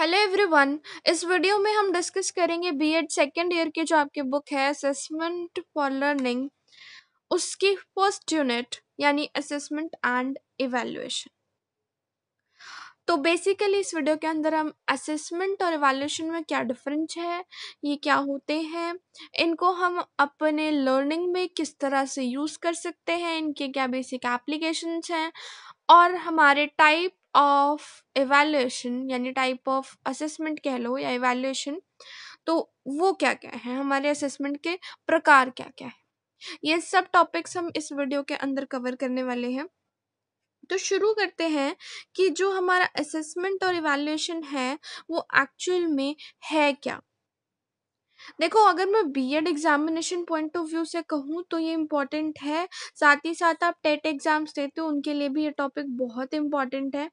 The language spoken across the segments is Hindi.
हेलो एवरीवन इस वीडियो में हम डिस्कस करेंगे बीएड सेकेंड ईयर की जो आपकी बुक है असेसमेंट फॉर लर्निंग उसकी फर्स्ट यूनिट यानी असेसमेंट एंड इवेल्युएशन तो बेसिकली इस वीडियो के अंदर हम असेसमेंट और इवेल्युएशन में क्या डिफरेंस है ये क्या होते हैं इनको हम अपने लर्निंग में किस तरह से यूज़ कर सकते हैं इनके क्या बेसिक एप्लीकेशन हैं और हमारे टाइप ऑफ एवेल्यूशन यानी टाइप ऑफ असेसमेंट कह लो या एवेल्यूशन तो वो क्या क्या है हमारे असेसमेंट के प्रकार क्या क्या है ये सब टॉपिक्स हम इस वीडियो के अंदर कवर करने वाले हैं तो शुरू करते हैं कि जो हमारा असेसमेंट और इवेल्युएशन है वो एक्चुअल में है क्या देखो अगर मैं BEd examination point of view से कहूँ तो ये इम्पॉर्टेंट है साथ ही साथ आप टेट एग्जाम्स देते हो उनके लिए भी ये टॉपिक बहुत इम्पॉर्टेंट है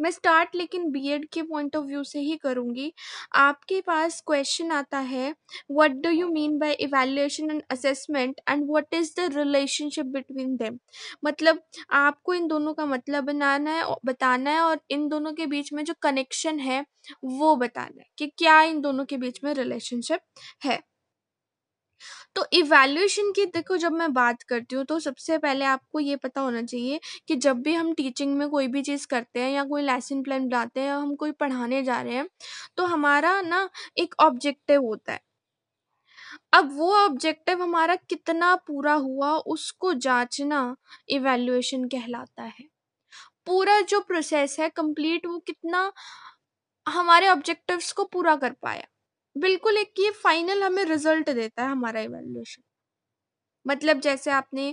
मैं स्टार्ट लेकिन बीएड के पॉइंट ऑफ व्यू से ही करूँगी। आपके पास क्वेश्चन आता है what do you mean by evaluation and assessment and what is the relationship between them मतलब आपको इन दोनों का मतलब बनाना है बताना है और इन दोनों के बीच में जो कनेक्शन है वो बताना है कि क्या इन दोनों के बीच में रिलेशनशिप है तो इवैल्यूएशन की देखो जब मैं बात करती हूँ तो सबसे पहले आपको ये पता होना चाहिए कि जब भी हम टीचिंग में कोई भी चीज़ करते हैं या कोई लेसन प्लान बनाते हैं या हम कोई पढ़ाने जा रहे हैं तो हमारा ना एक ऑब्जेक्टिव होता है अब वो ऑब्जेक्टिव हमारा कितना पूरा हुआ उसको जांचना इवेल्यूएशन कहलाता है पूरा जो प्रोसेस है कंप्लीट वो कितना हमारे ऑब्जेक्टिव्स को पूरा कर पाया बिल्कुल एक ये फाइनल हमें रिजल्ट देता है हमारा इवेल्युएशन मतलब जैसे आपने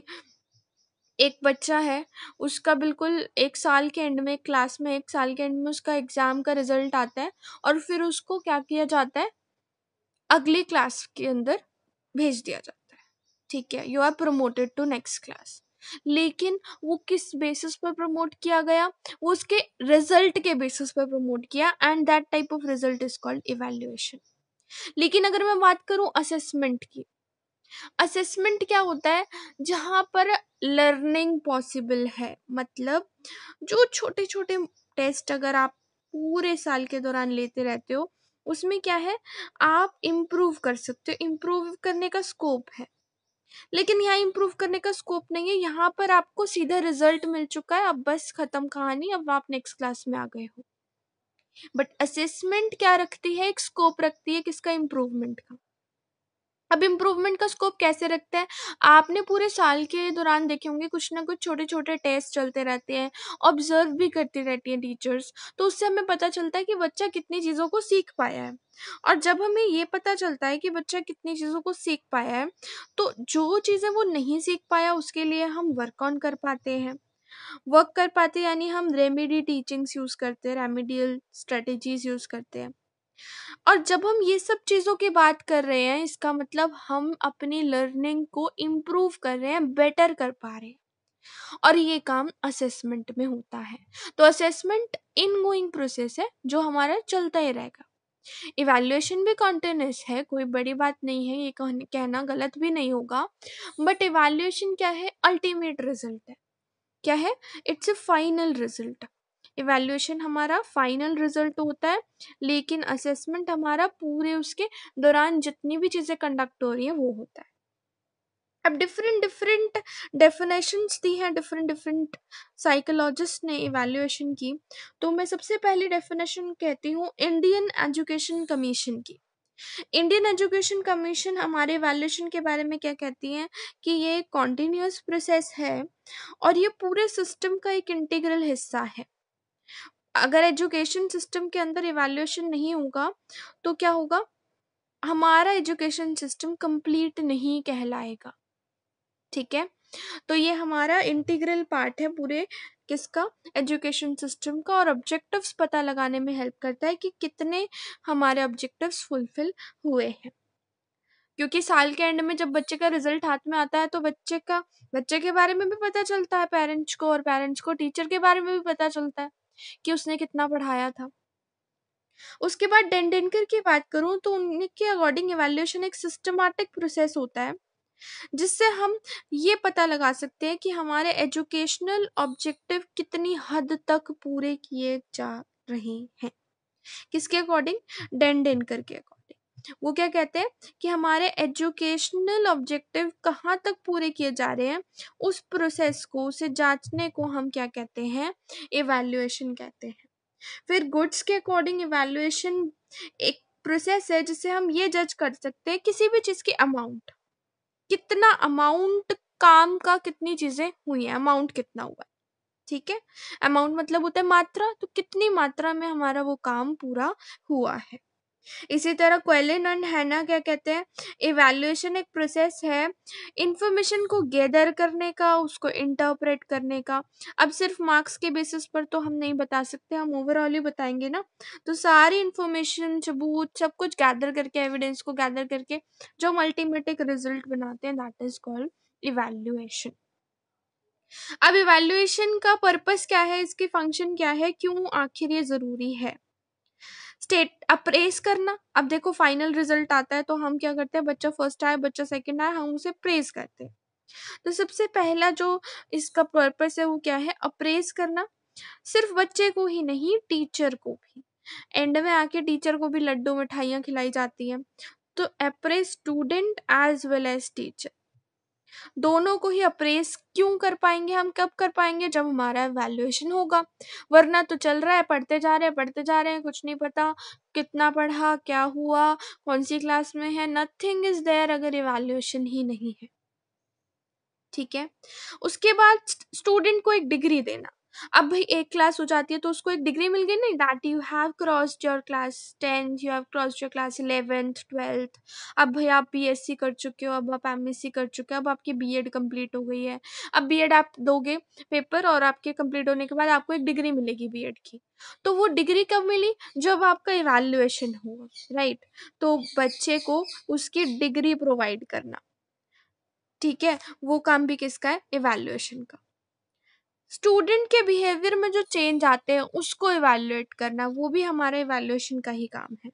एक बच्चा है उसका बिल्कुल एक साल के एंड में क्लास में एक साल के एंड में उसका एग्ज़ाम का रिजल्ट आता है और फिर उसको क्या किया जाता है अगली क्लास के अंदर भेज दिया जाता है ठीक है you are promoted to next class लेकिन वो किस बेसिस पर प्रमोट किया गया वो उसके रिजल्ट के बेसिस पर प्रमोट किया and that type of result is called evaluation लेकिन अगर मैं बात करूं असेसमेंट की असेसमेंट क्या होता है जहां पर लर्निंग पॉसिबल है मतलब जो छोटे छोटे टेस्ट अगर आप पूरे साल के दौरान लेते रहते हो उसमें क्या है आप इम्प्रूव कर सकते हो इम्प्रूव करने का स्कोप है लेकिन यहाँ इम्प्रूव करने का स्कोप नहीं है यहाँ पर आपको सीधा रिजल्ट मिल चुका है अब बस ख़त्म कहानी अब आप नेक्स्ट क्लास में आ गए हो बट असेसमेंट क्या रखती है एक स्कोप रखती है किसका इम्प्रूवमेंट का अब इम्प्रूवमेंट का स्कोप कैसे रखता है आपने पूरे साल के दौरान देखे होंगे कुछ ना कुछ छोटे छोटे टेस्ट चलते रहते हैं ऑब्जर्व भी करती रहती हैं टीचर्स तो उससे हमें पता चलता है कि बच्चा कितनी चीज़ों को सीख पाया है और जब हमें ये पता चलता है कि बच्चा कितनी चीज़ों को सीख पाया है तो जो चीज़ें वो नहीं सीख पाया उसके लिए हम वर्क ऑन कर पाते हैं वर्क कर पाते यानी हम रेमेडी टीचिंग्स यूज़ करते हैं रेमेडियल स्ट्रेटजीज यूज़ करते हैं और जब हम ये सब चीज़ों की बात कर रहे हैं इसका मतलब हम अपनी लर्निंग को इम्प्रूव कर रहे हैं बेटर कर पा रहे हैं और ये काम असेसमेंट में होता है तो असेसमेंट इन गोइंग प्रोसेस है जो हमारा चलता ही रहेगा इवेल्युएशन भी कॉन्टिन्यूस है कोई बड़ी बात नहीं है ये कहना गलत भी नहीं होगा बट इवेल्युएशन क्या है अल्टीमेट रिजल्ट है क्या है it's a final result evaluation हमारा फाइनल रिजल्ट होता है लेकिन असेसमेंट हमारा पूरे उसके दौरान जितनी भी चीज़ें कंडक्ट हो रही हैं वो होता है अब डिफरेंट डिफरेंट डेफिनेशंस दी हैं डिफरेंट डिफरेंट साइकोलॉजिस्ट ने इवेल्यूएशन की तो मैं सबसे पहली डेफिनेशन कहती हूँ इंडियन एजुकेशन कमीशन की इंडियन एजुकेशन कमीशन हमारे वैल्यूशन के बारे में क्या कहती है कि ये कॉन्टिन्यूस प्रोसेस है और ये पूरे सिस्टम का एक इंटीग्रल हिस्सा है अगर एजुकेशन सिस्टम के अंदर इवेल्यूशन नहीं होगा तो क्या होगा हमारा एजुकेशन सिस्टम कंप्लीट नहीं कहलाएगा ठीक है तो ये हमारा इंटीग्रल पार्ट है पूरे किसका एजुकेशन सिस्टम का और ऑब्जेक्टिव्स पता लगाने में हेल्प करता है कि कितने हमारे ऑब्जेक्टिव्स फुलफिल हुए हैं क्योंकि साल के एंड में जब बच्चे का रिजल्ट हाथ में आता है तो बच्चे का बच्चे के बारे में भी पता चलता है पेरेंट्स को और पेरेंट्स को टीचर के बारे में भी पता चलता है कि उसने कितना पढ़ाया था उसके बाद डेंडेनकर की बात करूं तो उनके अकॉर्डिंग एवेल्यूशन एक सिस्टमैटिक प्रोसेस होता है जिससे हम ये पता लगा सकते हैं कि हमारे एजुकेशनल ऑब्जेक्टिव कितनी हद तक पूरे किए जा रहे हैं किसके अकॉर्डिंग डेंडेन करके अकॉर्डिंग वो क्या कहते हैं कि हमारे एजुकेशनल ऑब्जेक्टिव कहाँ तक पूरे किए जा रहे हैं उस प्रोसेस को उसे जांचने को हम क्या कहते हैं इवेल्युएशन कहते हैं फिर गुड्स के अकॉर्डिंग इवेल्युएशन एक प्रोसेस है जिससे हम ये जज कर सकते हैं किसी भी चीज़ की अमाउंट कितना अमाउंट काम का कितनी चीजें हुई है अमाउंट कितना हुआ है ठीक है अमाउंट मतलब होता है मात्रा तो कितनी मात्रा में हमारा वो काम पूरा हुआ है इसी तरह क्वेलिन एंड हैना क्या कहते हैं इवेल्युएशन एक प्रोसेस है इन्फॉर्मेशन को गैदर करने का उसको इंटरप्रेट करने का अब सिर्फ मार्क्स के बेसिस पर तो हम नहीं बता सकते हम ओवरऑल ही बताएंगे ना तो सारी इन्फॉर्मेशन सबूत सब कुछ गैदर करके एविडेंस को गैदर करके जो हम रिजल्ट बनाते हैं दैट इज कॉल्ड इवेल्युएशन अब इवेल्युएशन का पर्पस क्या है इसकी फंक्शन क्या है क्यों आखिर ये ज़रूरी है स्टेट अप्रेस करना अब देखो फाइनल रिजल्ट आता है तो हम क्या करते हैं बच्चा फर्स्ट आया बच्चा सेकंड आया हम उसे प्रेस करते हैं तो सबसे पहला जो इसका पर्पस है वो क्या है अप्रेस करना सिर्फ बच्चे को ही नहीं टीचर को भी एंड में आके टीचर को भी लड्डू मिठाइयाँ खिलाई जाती हैं तो अप्रेस student as well as teacher दोनों को ही अप्रेस क्यों कर पाएंगे हम कब कर पाएंगे जब हमारा वैल्यूएशन होगा वरना तो चल रहा है पढ़ते जा रहे हैं पढ़ते जा रहे हैं कुछ नहीं पता कितना पढ़ा क्या हुआ कौन सी क्लास में है नथिंग इज देयर अगर इवेल्यूएशन ही नहीं है ठीक है उसके बाद स्टूडेंट को एक डिग्री देना अब भाई एक क्लास हो जाती है तो उसको एक डिग्री मिल गई नहीं that you have cross your class tenth you have cross your class eleventh twelfth अब भाई आप बीएससी कर चुके हो अब आप एमएससी कर चुके हो अब आपकी बीएड कंप्लीट हो गई है अब बीएड आप दोगे पेपर और आपके कंप्लीट होने के बाद आपको एक डिग्री मिलेगी बीएड की तो वो डिग्री कब मिली जब आपका इवेल्युएशन हुआ राइट तो बच्चे को उसकी डिग्री प्रोवाइड करना ठीक है वो काम भी किसका है इवेल्युएशन का स्टूडेंट के बिहेवियर में जो चेंज आते हैं उसको इवेल्युएट करना वो भी हमारे इवेल्युएशन का ही काम है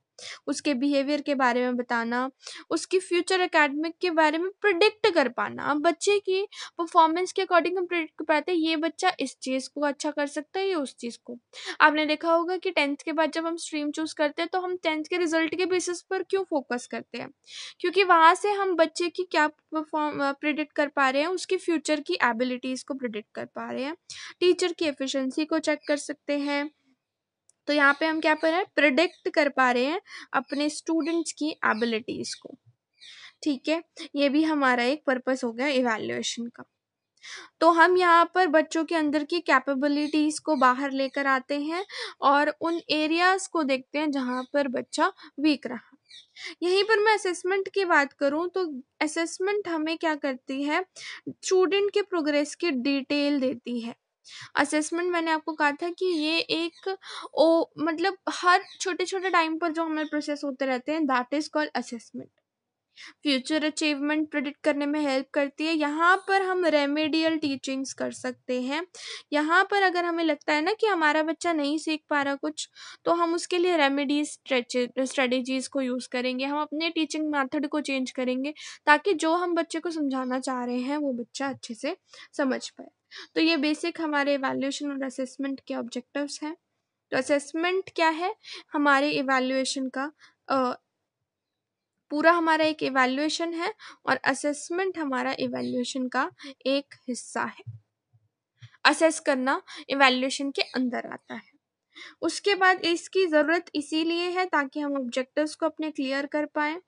उसके बिहेवियर के बारे में बताना उसकी फ्यूचर एकेडमिक के बारे में प्रिडिक्ट कर पाना अब बच्चे की परफॉर्मेंस के अकॉर्डिंग हम प्रिडिक्ट कर पाते हैं ये बच्चा इस चीज़ को अच्छा कर सकता है ये उस चीज़ को आपने देखा होगा कि टेंथ के बाद जब हम स्ट्रीम चूज़ करते हैं तो हम टेंथ के रिजल्ट के बेसिस पर क्यों फोकस करते हैं क्योंकि वहाँ से हम बच्चे की क्या परफॉर्म प्रिडिक्ट कर पा रहे हैं उसकी फ्यूचर की एबिलिटीज़ को प्रिडिक्ट कर पा रहे हैं टीचर की एफिशेंसी को चेक कर सकते हैं तो यहाँ पे हम क्या कर रहे हैं प्रिडिक्ट कर पा रहे हैं अपने स्टूडेंट्स की एबिलिटीज़ को ठीक है ये भी हमारा एक पर्पस हो गया इवेल्युएशन का तो हम यहाँ पर बच्चों के अंदर की कैपेबिलिटीज़ को बाहर लेकर आते हैं और उन एरियाज़ को देखते हैं जहाँ पर बच्चा वीक रहा यहीं पर मैं असेसमेंट की बात करूं तो असेसमेंट हमें क्या करती है स्टूडेंट के प्रोग्रेस की डिटेल देती है असेसमेंट मैंने आपको कहा था कि ये एक ओ मतलब हर छोटे छोटे टाइम पर जो हमारे प्रोसेस होते रहते हैं that is called assessment future achievement predict करने में हेल्प करती है यहाँ पर हम रेमेडियल टीचिंग्स कर सकते हैं यहाँ पर अगर हमें लगता है ना कि हमारा बच्चा नहीं सीख पा रहा कुछ तो हम उसके लिए रेमेडी स्ट्रेटेजीज को यूज़ करेंगे हम अपने टीचिंग मेथड को चेंज करेंगे ताकि जो हम बच्चे को समझाना चाह रहे हैं वो बच्चा अच्छे से समझ पाए तो ये बेसिक हमारे इवेल्यूशन और असेसमेंट के ऑब्जेक्टिव्स हैं तो असेसमेंट क्या है हमारे एवेल्यूएशन का आ, पूरा हमारा एक एवेल्यूएशन है और असेसमेंट हमारा एवेल्यूएशन का एक हिस्सा है असेस करना एवेल्यूएशन के अंदर आता है उसके बाद इसकी ज़रूरत इसीलिए है ताकि हम ऑब्जेक्टिव्स को अपने क्लियर कर पाएँ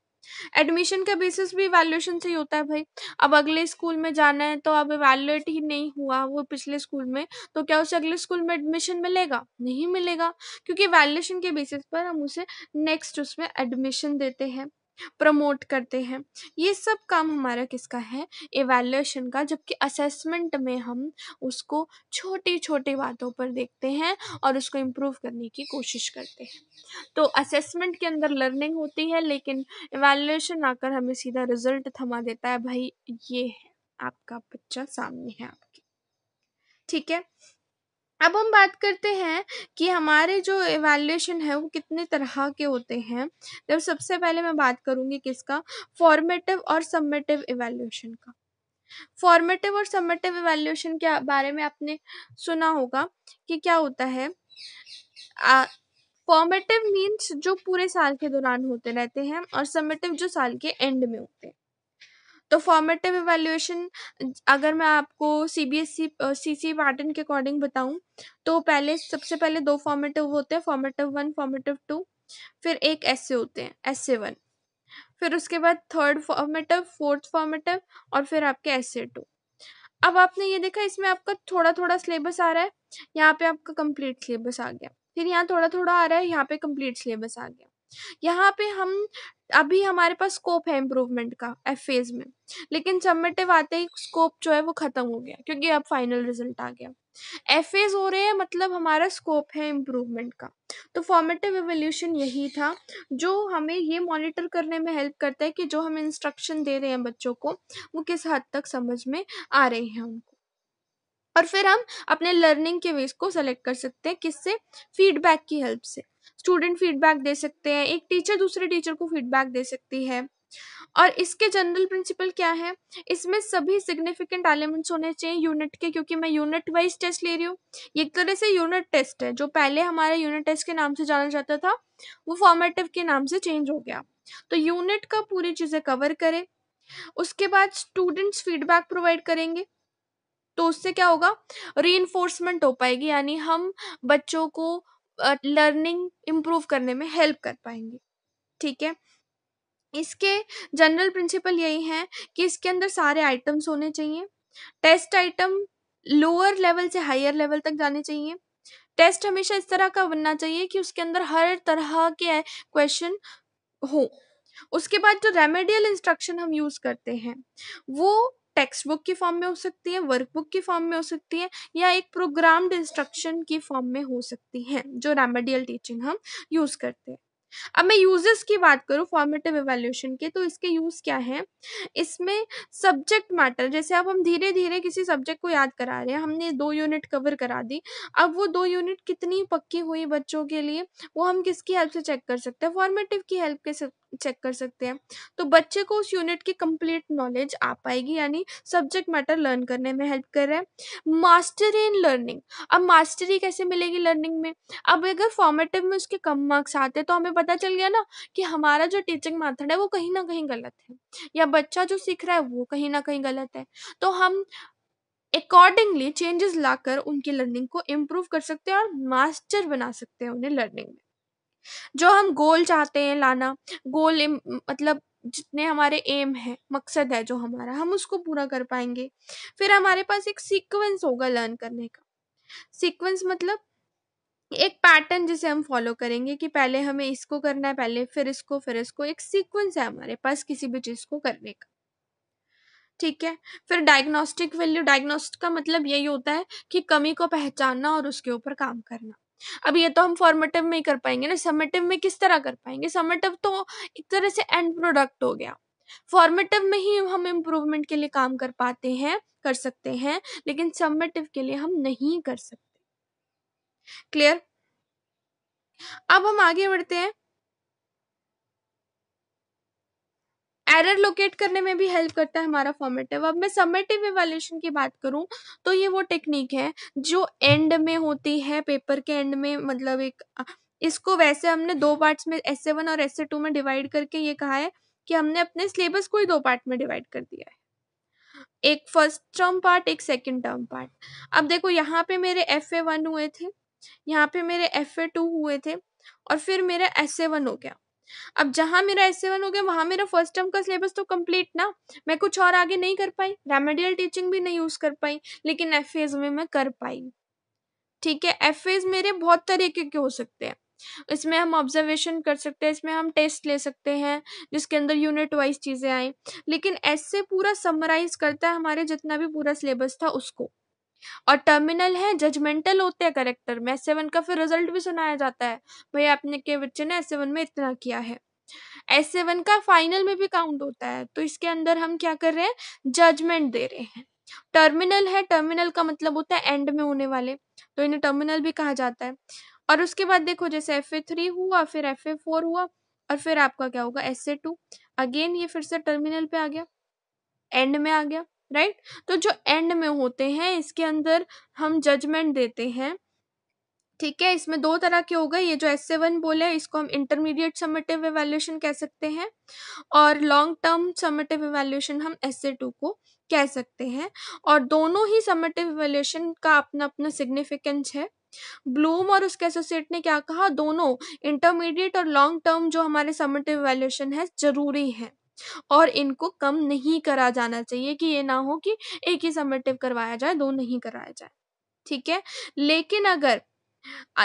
एडमिशन का बेसिस भी इवैल्यूएशन से ही होता है भाई अब अगले स्कूल में जाना है तो अब इवैल्यूएट ही नहीं हुआ वो पिछले स्कूल में तो क्या उसे अगले स्कूल में एडमिशन मिलेगा नहीं मिलेगा क्योंकि वैल्युएशन के बेसिस पर हम उसे नेक्स्ट उसमें एडमिशन देते हैं प्रमोट करते हैं ये सब काम हमारा किसका है एवेल्यूशन का जबकि असेसमेंट में हम उसको छोटी छोटी बातों पर देखते हैं और उसको इम्प्रूव करने की कोशिश करते हैं तो असेसमेंट के अंदर लर्निंग होती है लेकिन एवेल्यूशन आकर हमें सीधा रिजल्ट थमा देता है भाई ये है आपका बच्चा सामने है आपके ठीक है अब हम बात करते हैं कि हमारे जो एवेल्यूशन है वो कितने तरह के होते हैं जब सबसे पहले मैं बात करूंगी किसका फॉर्मेटिव और सबमेटिव एवेल्यूशन का फॉर्मेटिव और सबमेटिव एवेल्यूशन के बारे में आपने सुना होगा कि क्या होता है फॉर्मेटिव मीन्स जो पूरे साल के दौरान होते रहते हैं और सबमेटिव जो साल के एंड में होते हैं तो फॉर्मेटिव इवेल्यूएशन अगर मैं आपको C B S C C C pattern के अकॉर्डिंग बताऊँ तो पहले सबसे पहले दो फॉर्मेटिव होते हैं फॉर्मेटिव वन फॉर्मेटिव टू फिर एक एस ए होते हैं एस से वन फिर उसके बाद थर्ड फॉर्मेटिव फोर्थ फॉर्मेटिव और फिर आपके एस से टू अब आपने ये देखा इसमें आपका थोड़ा थोड़ा सिलेबस आ रहा है यहाँ पे आपका कंप्लीट सिलेबस आ गया फिर यहाँ थोड़ा थोड़ा आ रहा है यहाँ पे कंप्लीट सिलेबस आ गया यहाँ पे हम अभी हमारे पास स्कोप है इम्प्रूवमेंट का एफ फेज में लेकिन सबमिटिव आते ही स्कोप जो है वो ख़त्म हो गया क्योंकि अब फाइनल रिजल्ट आ गया एफ फेज हो रहे हैं मतलब हमारा स्कोप है इम्प्रूवमेंट का तो फॉर्मेटिव एवोल्यूशन यही था जो हमें ये मॉनिटर करने में हेल्प करता है कि जो हम इंस्ट्रक्शन दे रहे हैं बच्चों को वो किस हद तक समझ में आ रहे हैं उनको और फिर हम अपने लर्निंग के वेज को सेलेक्ट कर सकते हैं किससे फीडबैक की हेल्प से स्टूडेंट फीडबैक दे सकते हैं एक टीचर दूसरे टीचर को फीडबैक दे सकती है और इसके जनरल प्रिंसिपल क्या है इसमें सभी सिग्निफिकेंट एलिमेंट्स होने चाहिए यूनिट के क्योंकि मैं यूनिट वाइज टेस्ट ले रही हूँ एक तरह से यूनिट टेस्ट है जो पहले हमारे यूनिट टेस्ट के नाम से जाना जाता था वो फॉर्मेटिव के नाम से चेंज हो गया तो यूनिट का पूरी चीज़ें कवर करें उसके बाद स्टूडेंट्स फीडबैक प्रोवाइड करेंगे तो उससे क्या होगा री हो पाएगी यानी हम बच्चों को लर्निंग इम्प्रूव करने में हेल्प कर पाएंगे ठीक है इसके जनरल प्रिंसिपल यही हैं कि इसके अंदर सारे आइटम्स होने चाहिए टेस्ट आइटम लोअर लेवल से हायर लेवल तक जाने चाहिए टेस्ट हमेशा इस तरह का बनना चाहिए कि उसके अंदर हर तरह के क्वेश्चन हो उसके बाद जो रेमेडियल इंस्ट्रक्शन हम यूज़ करते हैं वो टेक्स्ट बुक की फॉर्म में हो सकती है वर्कबुक की फॉर्म में हो सकती है या एक प्रोग्राम इंस्ट्रक्शन की फॉर्म में हो सकती है जो रेमेडियल टीचिंग हम यूज़ करते हैं अब मैं यूजेस की बात करूँ फॉर्मेटिव एवेल्यूशन के तो इसके यूज़ क्या है इसमें सब्जेक्ट मैटर जैसे अब हम धीरे धीरे किसी सब्जेक्ट को याद करा रहे हैं हमने दो यूनिट कवर करा दी अब वो दो यूनिट कितनी पक्की हुई बच्चों के लिए वो हम किसकी हेल्प से चेक कर सकते हैं फॉर्मेटिव की हेल्प के चेक कर सकते हैं तो बच्चे को उस यूनिट की कंप्लीट नॉलेज आ पाएगी यानी सब्जेक्ट मैटर लर्न करने में हेल्प कर रहे हैं मास्टरी इन लर्निंग अब मास्टरी कैसे मिलेगी लर्निंग में अब अगर फॉर्मेटिव में उसके कम मार्क्स आते हैं तो हमें पता चल गया ना कि हमारा जो टीचिंग मैथड है वो कहीं ना कहीं गलत है या बच्चा जो सीख रहा है वो कहीं ना कहीं गलत है तो हम अकॉर्डिंगली चेंजेस लाकर उनकी लर्निंग को इम्प्रूव कर सकते हैं और मास्टर बना सकते हैं उन्हें लर्निंग में जो हम गोल चाहते हैं लाना गोल मतलब जितने हमारे एम है मकसद है जो हमारा हम उसको पूरा कर पाएंगे फिर हमारे पास एक सीक्वेंस होगा लर्न करने का सीक्वेंस मतलब एक पैटर्न जिसे हम फॉलो करेंगे कि पहले हमें इसको करना है पहले फिर इसको फिर इसको एक सीक्वेंस है हमारे पास किसी भी चीज़ को करने का ठीक है फिर डायग्नोस्टिक वैल्यू डायग्नोस्ट का मतलब यही होता है कि कमी को पहचानना और उसके ऊपर काम करना अब ये तो हम फॉर्मेटिव में ही कर पाएंगे ना समेटिव में किस तरह कर पाएंगे समेटिव तो एक तरह से एंड प्रोडक्ट हो गया फॉर्मेटिव में ही हम इम्प्रूवमेंट के लिए काम कर पाते हैं कर सकते हैं लेकिन समेटिव के लिए हम नहीं कर सकते क्लियर अब हम आगे बढ़ते हैं एरर लोकेट करने में भी हेल्प करता है हमारा फॉर्मेटिव अब मैं समेटिव इवेल्यूशन की बात करूँ तो ये वो टेक्निक है जो एंड में होती है पेपर के एंड में मतलब एक इसको वैसे हमने दो पार्ट्स में एस वन और एस टू में डिवाइड करके ये कहा है कि हमने अपने सिलेबस को ही दो पार्ट में डिवाइड कर दिया है एक फर्स्ट टर्म पार्ट एक सेकेंड टर्म पार्ट अब देखो यहाँ पे मेरे एफ ए वन हुए थे यहाँ पे मेरे एफ ए टू हुए थे और फिर मेरा एस ए वन हो गया अब जहाँ मेरा एस वन हो गया वहाँ मेरा फर्स्ट टर्म का सिलेबस तो कंप्लीट ना मैं कुछ और आगे नहीं कर पाई रेमेडियल टीचिंग भी नहीं यूज़ कर पाई लेकिन एफ एज में मैं कर पाई ठीक है एफ एज मेरे बहुत तरीके के हो सकते हैं इसमें हम ऑब्जर्वेशन कर सकते हैं इसमें हम टेस्ट ले सकते हैं जिसके अंदर यूनिट वाइज चीज़ें आए लेकिन ऐसे पूरा समराइज करता है हमारे जितना भी पूरा सिलेबस था उसको और टर्मिनल है जजमेंटल होते हैं करेक्टर में सेवन का फिर रिजल्ट भी सुनाया जाता है भाई आपने के बच्चे ने एस सेवन में इतना किया है एस सेवन का फाइनल में भी काउंट होता है तो इसके अंदर हम क्या कर रहे हैं जजमेंट दे रहे हैं टर्मिनल है टर्मिनल का मतलब होता है एंड में होने वाले तो इन्हें टर्मिनल भी कहा जाता है और उसके बाद देखो जैसे एफ ए थ्री हुआ फिर एफ ए फोर हुआ और फिर आपका क्या होगा एस ए टू अगेन ये फिर से टर्मिनल पे आ गया एंड में आ गया राइट तो जो एंड में होते हैं इसके अंदर हम जजमेंट देते हैं ठीक है इसमें दो तरह के हो गए ये जो एस सेवन बोले इसको हम इंटरमीडिएट समेटिव एवेल्यूशन कह सकते हैं और लॉन्ग टर्म समेटिव एवेल्यूशन हम एस ए टू को कह सकते हैं और दोनों ही समेटिव एवेल्यूशन का अपना अपना सिग्निफिकेंस है ब्लूम और उसके एसोसिएट ने क्या कहा दोनों इंटरमीडिएट और लॉन्ग टर्म जो हमारे समेटिव एवेल्यूशन है जरूरी है और इनको कम नहीं करा जाना चाहिए कि ये ना हो कि एक ही सम्मेटिव करवाया जाए दो नहीं कराया जाए ठीक है लेकिन अगर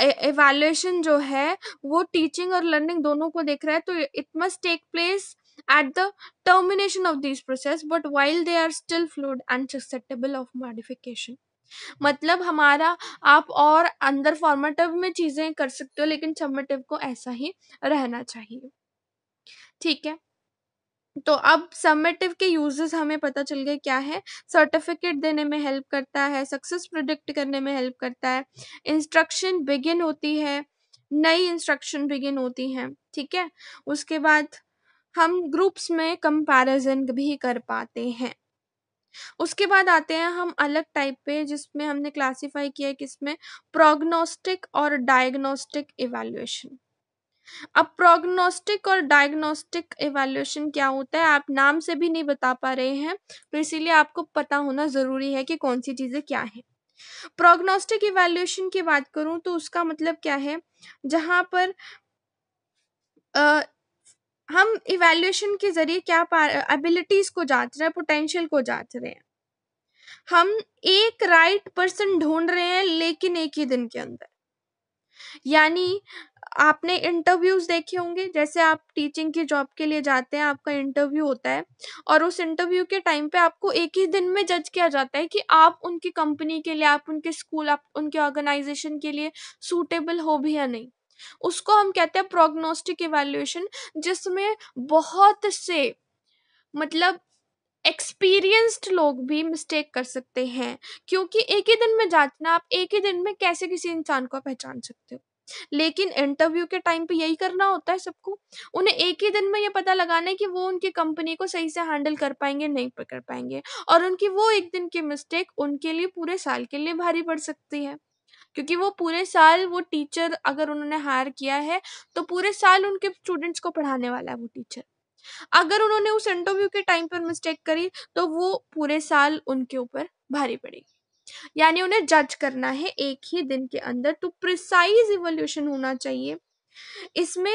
एवेल्युएशन जो है वो टीचिंग और लर्निंग दोनों को देख रहा है तो it must take place at the termination of this process but while they are still fluid and susceptible of modification मतलब हमारा आप और अंदर फॉर्मेटिव में चीजें कर सकते हो लेकिन सबमेटिव को ऐसा ही रहना चाहिए ठीक है तो अब सम्मेटिव के यूजेस हमें पता चल गए क्या है सर्टिफिकेट देने में हेल्प करता है सक्सेस प्रोडिक्ट करने में हेल्प करता है इंस्ट्रक्शन बिगिन होती है नई इंस्ट्रक्शन बिगिन होती हैं ठीक है उसके बाद हम ग्रुप्स में कंपैरिजन भी कर पाते हैं उसके बाद आते हैं हम अलग टाइप पे जिसमें हमने क्लासिफाई किया है किसमें प्रोग्नोस्टिक और डायग्नोस्टिक इवेल्युएशन अब प्रोग्नोस्टिक और डायग्नोस्टिक इवैल्यूएशन क्या होता है आप नाम से भी नहीं बता पा रहे हैं तो इसीलिए आपको पता होना ज़रूरी है कि कौन सी चीज़ें क्या है प्रोग्नोस्टिक इवैल्यूएशन की बात करूं तो उसका मतलब क्या है जहां पर आ, हम इवैल्यूएशन के जरिए क्या एबिलिटीज को जांच रहे हैं पोटेंशियल को जांच रहे हैं हम एक राइट पर्सन ढूंढ रहे हैं लेकिन एक ही दिन के अंदर यानी आपने इंटरव्यूज़ देखे होंगे जैसे आप टीचिंग की जॉब के लिए जाते हैं आपका इंटरव्यू होता है और उस इंटरव्यू के टाइम पे आपको एक ही दिन में जज किया जाता है कि आप उनकी कंपनी के लिए आप उनके स्कूल आप उनके ऑर्गेनाइजेशन के लिए सूटेबल हो भी या नहीं उसको हम कहते हैं प्रोग्नोस्टिक इवेल्युएशन जिसमें बहुत से मतलब एक्सपीरियंस्ड लोग भी मिस्टेक कर सकते हैं क्योंकि एक ही दिन में जांचना आप एक ही दिन में कैसे किसी इंसान को पहचान सकते हो लेकिन इंटरव्यू के टाइम पे यही करना होता है सबको उन्हें एक ही दिन में ये पता लगाना है कि वो उनकी कंपनी को सही से हैंडल कर पाएंगे नहीं कर पाएंगे और उनकी वो एक दिन की मिस्टेक उनके लिए पूरे साल के लिए भारी पड़ सकती है क्योंकि वो पूरे साल वो टीचर अगर उन्होंने हायर किया है तो पूरे साल उनके स्टूडेंट्स को पढ़ाने वाला है वो टीचर अगर उन्होंने उस इंटरव्यू के टाइम पर मिस्टेक करी तो वो पूरे साल उनके ऊपर भारी पड़ेगी यानी उन्हें जज करना है एक ही दिन के अंदर तो प्रिसाइज इवोल्यूशन होना चाहिए इसमें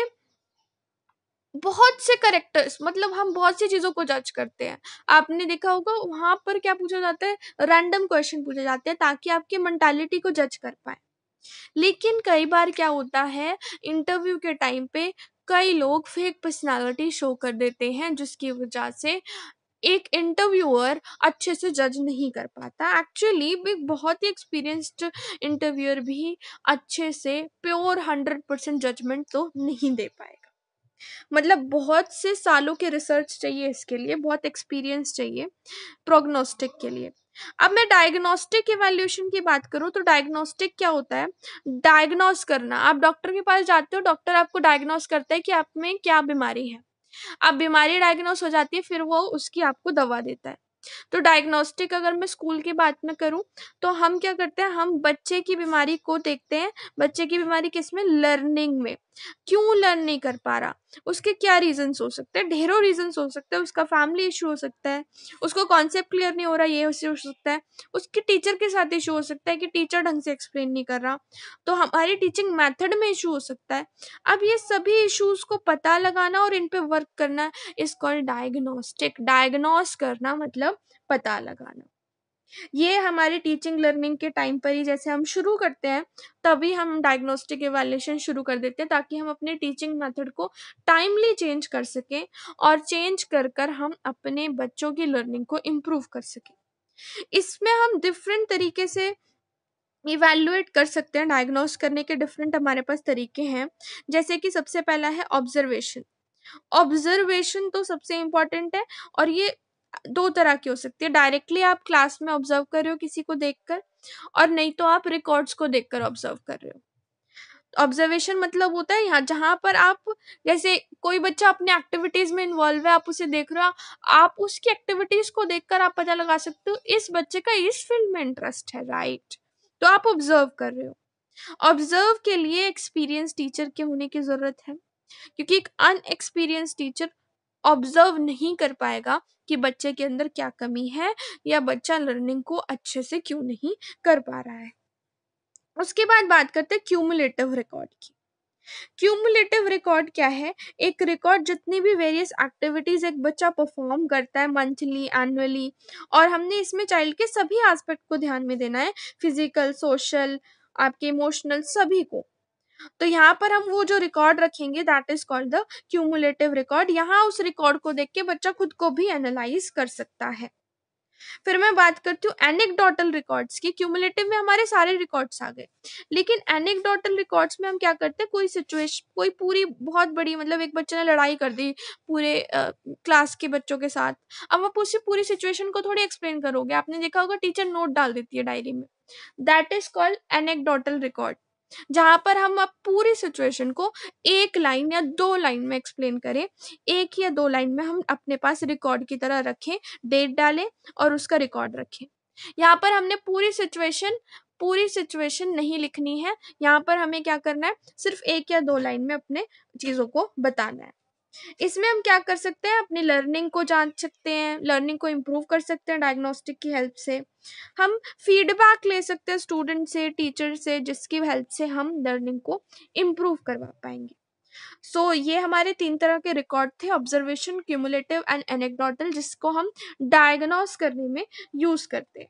बहुत से करेक्टर्स मतलब हम बहुत सी चीज़ों को जज करते हैं आपने देखा होगा वहां पर क्या पूछा जाता है रैंडम क्वेश्चन पूछे जाते हैं ताकि आपकी मेंटालिटी को जज कर पाए लेकिन कई बार क्या होता है इंटरव्यू के टाइम पे कई लोग फेक पर्सनालिटी शो कर देते हैं जिसकी वजह से एक इंटरव्यूअर अच्छे से जज नहीं कर पाता एक्चुअली एक बहुत ही एक्सपीरियंस्ड इंटरव्यूअर भी अच्छे से प्योर हंड्रेड परसेंट जजमेंट तो नहीं दे पाएगा मतलब बहुत से सालों के रिसर्च चाहिए इसके लिए बहुत एक्सपीरियंस चाहिए प्रोग्नोस्टिक के लिए अब मैं डायग्नोस्टिक इवेल्यूशन की बात करूं तो डायग्नोस्टिक क्या होता है डायग्नोस करना आप डॉक्टर के पास जाते हो डॉक्टर आपको डायग्नोस करता है कि आप में क्या बीमारी है अब बीमारी डायग्नोस हो जाती है फिर वो उसकी आपको दवा देता है तो डायग्नोस्टिक अगर मैं स्कूल की बात में करूं तो हम क्या करते हैं हम बच्चे की बीमारी को देखते हैं बच्चे की बीमारी किस में लर्निंग में क्यों लर्न नहीं कर पा रहा उसके क्या रीजंस हो सकते हैं ढेरों रीजंस हो सकते हैं उसका फैमिली इशू हो सकता है उसको कॉन्सेप्ट क्लियर नहीं हो रहा ये उससे हो सकता है उसके टीचर के साथ इशू हो सकता है कि टीचर ढंग से एक्सप्लेन नहीं कर रहा तो हमारी टीचिंग मैथड में इशू हो सकता है अब ये सभी इशूज़ को पता लगाना और इन पर वर्क करना इस कॉल्ड डायग्नोस्टिक डायग्नोस करना मतलब पता लगाना ये हमारे टीचिंग लर्निंग के टाइम पर ही जैसे हम शुरू करते हैं तभी हम डायग्नोस्टिक एवेल्यूशन शुरू कर देते हैं ताकि हम अपने टीचिंग मेथड को टाइमली चेंज कर सकें और चेंज कर कर हम अपने बच्चों की लर्निंग को इम्प्रूव कर सकें इसमें हम डिफरेंट तरीके से इवेल्युएट कर सकते हैं डायग्नोस करने के डिफरेंट हमारे पास तरीके हैं जैसे कि सबसे पहला है ऑब्जर्वेशन ऑब्जर्वेशन तो सबसे इम्पॉर्टेंट है और ये दो तरह की हो सकती है डायरेक्टली आप क्लास में ऑब्जर्व कर रहे हो किसी को देखकर और नहीं तो आप रिकॉर्ड्स को देखकर ऑब्जर्व कर रहे हो ऑब्जर्वेशन मतलब होता है यहाँ जहाँ पर आप जैसे कोई बच्चा अपने एक्टिविटीज में इन्वॉल्व है आप उसे देख रहे हो आप उसकी एक्टिविटीज को देखकर आप पता लगा सकते हो इस बच्चे का इस फील्ड में इंटरेस्ट है राइट तो आप ऑब्जर्व कर रहे हो ऑब्जर्व के लिए एक्सपीरियंस टीचर के होने की जरूरत है क्योंकि एक अनएक्सपीरियंस टीचर ऑब्जर्व नहीं कर पाएगा कि बच्चे के अंदर क्या कमी है या बच्चा लर्निंग को अच्छे से क्यों नहीं कर पा रहा है उसके बाद बात करते हैं क्यूमुलेटिव रिकॉर्ड की क्यूमुलेटिव रिकॉर्ड क्या है एक रिकॉर्ड जितनी भी वेरियस एक्टिविटीज एक बच्चा परफॉर्म करता है मंथली एनुअली और हमने इसमें चाइल्ड के सभी एस्पेक्ट को ध्यान में देना है फिजिकल सोशल आपके इमोशनल सभी को तो यहाँ पर हम वो जो रिकॉर्ड रखेंगे that is called the cumulative record यहाँ उस रिकॉर्ड को देख के बच्चा खुद को भी एनालाइज कर सकता है फिर मैं बात करती हूँ एनेकडोटल रिकॉर्ड्स की क्यूमुलेटिव में हमारे सारे रिकॉर्ड्स आ गए लेकिन एनेकडोटल रिकॉर्ड्स में हम क्या करते हैं कोई सिचुएशन कोई पूरी बहुत बड़ी मतलब एक बच्चे ने लड़ाई कर दी पूरे आ, क्लास के बच्चों के साथ अब आप उसी पूरी सिचुएशन को थोड़ी एक्सप्लेन करोगे आपने देखा होगा टीचर नोट डाल देती है डायरी में that is called anecdotal record जहां पर हम अब पूरी सिचुएशन को एक लाइन या दो लाइन में एक्सप्लेन करें एक या दो लाइन में हम अपने पास रिकॉर्ड की तरह रखें डेट डालें और उसका रिकॉर्ड रखें यहाँ पर हमने पूरी सिचुएशन पूरी सिचुएशन नहीं लिखनी है यहाँ पर हमें क्या करना है सिर्फ एक या दो लाइन में अपने चीज़ों को बताना है इसमें हम क्या कर सकते हैं अपनी लर्निंग को जान सकते हैं लर्निंग को इम्प्रूव कर सकते हैं डायग्नोस्टिक की हेल्प से हम फीडबैक ले सकते हैं स्टूडेंट से टीचर से जिसकी हेल्प से हम लर्निंग को इम्प्रूव करवा पाएंगे सो so, ये हमारे तीन तरह के रिकॉर्ड थे ऑब्जर्वेशन क्यूमुलेटिव एंड एनेक्डोटल जिसको हम डायग्नोस करने में यूज करते हैं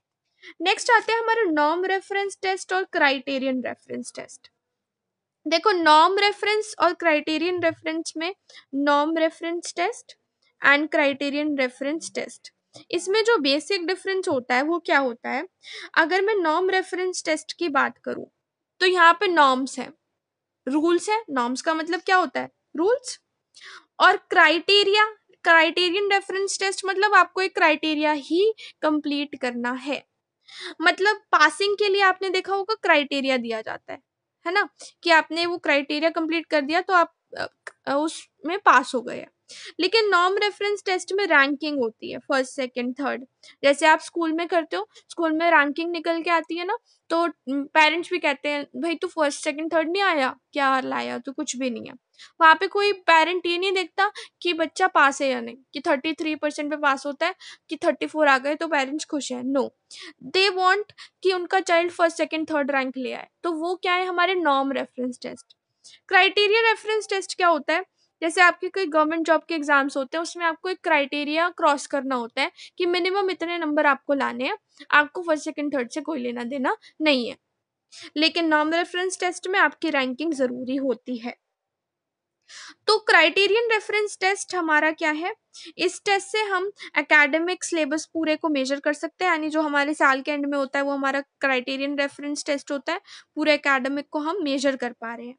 नेक्स्ट आते हैं हमारे नॉम रेफरेंस टेस्ट और क्राइटेरियन रेफरेंस टेस्ट देखो नॉम रेफरेंस और क्राइटेरियन रेफरेंस में नॉम reference test and criterion reference test इसमें जो बेसिक डिफरेंस होता है वो क्या होता है अगर मैं नॉम रेफरेंस टेस्ट की बात करूं तो यहाँ पे नॉर्म्स है रूल्स है नॉर्म्स का मतलब क्या होता है रूल्स और क्राइटेरिया क्राइटेरियन रेफरेंस टेस्ट मतलब आपको एक क्राइटेरिया ही कंप्लीट करना है मतलब पासिंग के लिए आपने देखा होगा क्राइटेरिया दिया जाता है है ना कि आपने वो क्राइटेरिया कंप्लीट कर दिया तो आप उसमें पास हो गए लेकिन नॉम रेफरेंस टेस्ट में रैंकिंग होती है फर्स्ट सेकंड थर्ड जैसे आप स्कूल में करते हो स्कूल में रैंकिंग निकल के आती है ना तो पेरेंट्स भी कहते हैं भाई तू फर्स्ट सेकंड थर्ड नहीं आया क्या लाया तू कुछ भी नहीं है वहाँ पे कोई पेरेंट ये नहीं देखता कि बच्चा पास है या नहीं कि थर्टी थ्री परसेंट पे पास होता है कि थर्टी फोर आ गए तो पेरेंट्स खुश हैं नो दे वॉन्ट कि उनका child first second third rank ले आए तो वो क्या है हमारे नॉम reference test criteria reference test क्या होता है जैसे आपके कोई गवर्नमेंट जॉब के एग्ज़ाम्स होते हैं उसमें आपको एक क्राइटेरिया क्रॉस करना होता है कि मिनिमम इतने नंबर आपको लाने हैं आपको फर्स्ट सेकेंड थर्ड से कोई लेना देना नहीं है लेकिन नॉर्म रेफरेंस टेस्ट में आपकी रैंकिंग ज़रूरी होती है तो क्राइटेरियन रेफरेंस टेस्ट हमारा क्या है इस टेस्ट से हम एकेडमिक सिलेबस पूरे को मेजर कर सकते हैं यानी जो हमारे साल के एंड में होता है वो हमारा क्राइटेरियन रेफरेंस टेस्ट होता है पूरे एकेडमिक को हम मेजर कर पा रहे हैं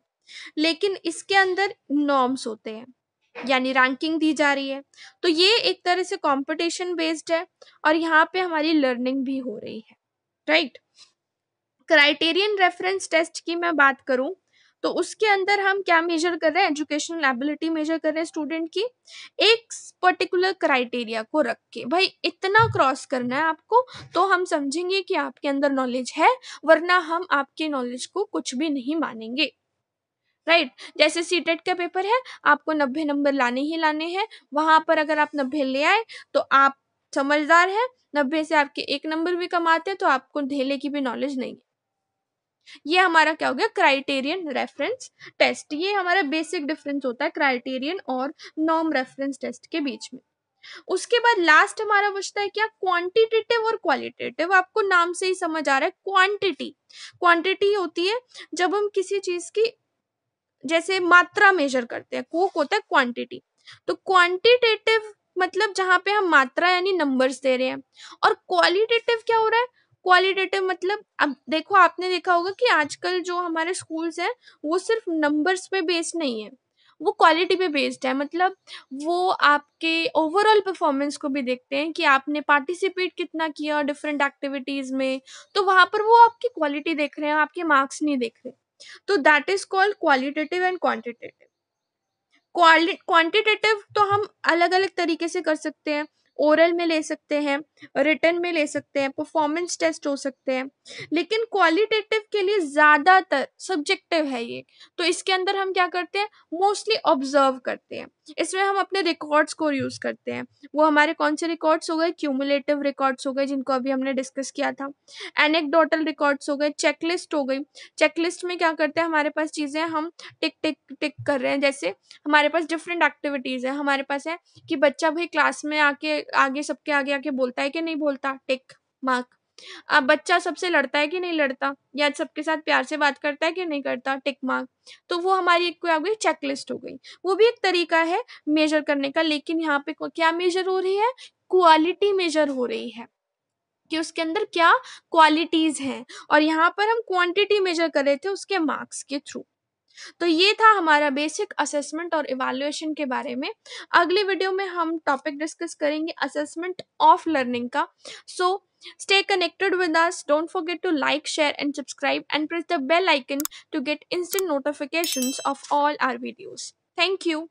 लेकिन इसके अंदर नॉर्म्स होते हैं यानी रैंकिंग दी जा रही है तो ये एक तरह से कंपटीशन बेस्ड है और यहाँ पे हमारी लर्निंग भी हो रही है राइट क्राइटेरियन रेफरेंस टेस्ट की मैं बात करूं तो उसके अंदर हम क्या मेजर कर रहे हैं एजुकेशनल एबिलिटी मेजर कर रहे हैं स्टूडेंट की एक पर्टिकुलर क्राइटेरिया को रख के भाई इतना क्रॉस करना है आपको तो हम समझेंगे कि आपके अंदर नॉलेज है वरना हम आपके नॉलेज को कुछ भी नहीं मानेंगे राइट जैसे सीटेट का पेपर है आपको नब्बे नंबर लाने ही लाने हैं वहां पर अगर आप नब्बे ले आए तो आप समझदार हैं नब्बे से आपके एक नंबर भी कमाते हैं तो आपको ढेले की भी नॉलेज नहीं है ये हमारा क्या हो गया क्राइटेरियन रेफरेंस टेस्ट ये हमारा बेसिक डिफरेंस होता है क्राइटेरियन और नॉम रेफरेंस टेस्ट के बीच में उसके बाद लास्ट हमारा पूछता है क्या क्वांटिटेटिव और क्वालिटेटिव आपको नाम से ही समझ आ रहा है क्वांटिटी क्वांटिटी होती है जब हम किसी चीज की जैसे मात्रा मेजर करते हैं कोक होता है क्वांटिटी तो क्वांटिटेटिव मतलब जहां पे हम मात्रा यानी नंबर्स दे रहे हैं और क्वालिटेटिव क्या हो रहा है क्वालिटेटिव मतलब अब देखो आपने देखा होगा कि आजकल जो हमारे स्कूल्स हैं वो सिर्फ नंबर्स पे बेस्ड नहीं है वो क्वालिटी पे बेस्ड है मतलब वो आपके ओवरऑल परफॉर्मेंस को भी देखते हैं कि आपने पार्टिसिपेट कितना किया डिफरेंट एक्टिविटीज़ में तो वहाँ पर वो आपकी क्वालिटी देख रहे हैं आपके मार्क्स नहीं देख रहे तो that is called qualitative and quantitative quantitative तो हम अलग अलग तरीके से कर सकते हैं ओरल में ले सकते हैं रिटर्न में ले सकते हैं परफॉर्मेंस टेस्ट हो सकते हैं लेकिन क्वालिटेटिव के लिए ज़्यादातर सब्जेक्टिव है ये तो इसके अंदर हम क्या करते हैं मोस्टली ऑब्जर्व करते हैं इसमें हम अपने रिकॉर्ड्स को यूज़ करते हैं वो हमारे कौन से रिकॉर्ड्स हो गए क्यूमुलेटिव रिकॉर्ड्स हो गए जिनको अभी हमने डिस्कस किया था एनेकडोटल रिकॉर्ड्स हो गए चेकलिस्ट हो गई चेकलिस्ट में क्या करते हैं हमारे पास चीज़ें हम टिक टिक टिक कर रहे हैं जैसे हमारे पास डिफरेंट एक्टिविटीज़ है हमारे पास है कि बच्चा भाई क्लास में आके आगे सबके आगे आके बोलता है कि नहीं बोलता टिक मार्क अब बच्चा सबसे लड़ता है कि नहीं लड़ता या सबके साथ प्यार से बात करता है कि नहीं करता टिक मार्क तो वो हमारी एक कोई आ गई चेकलिस्ट हो गई वो भी एक तरीका है मेजर करने का लेकिन यहाँ पे क्या मेजर हो रही है क्वालिटी मेजर हो रही है कि उसके अंदर क्या क्वालिटीज़ हैं और यहाँ पर हम क्वांटिटी मेजर कर रहे थे उसके मार्क्स के थ्रू तो ये था हमारा बेसिक असेसमेंट और इवेल्युएशन के बारे में अगली वीडियो में हम टॉपिक डिस्कस करेंगे असेसमेंट ऑफ लर्निंग का so stay connected with us don't forget to like share and subscribe and press the bell icon to get instant notification of all our videos thank you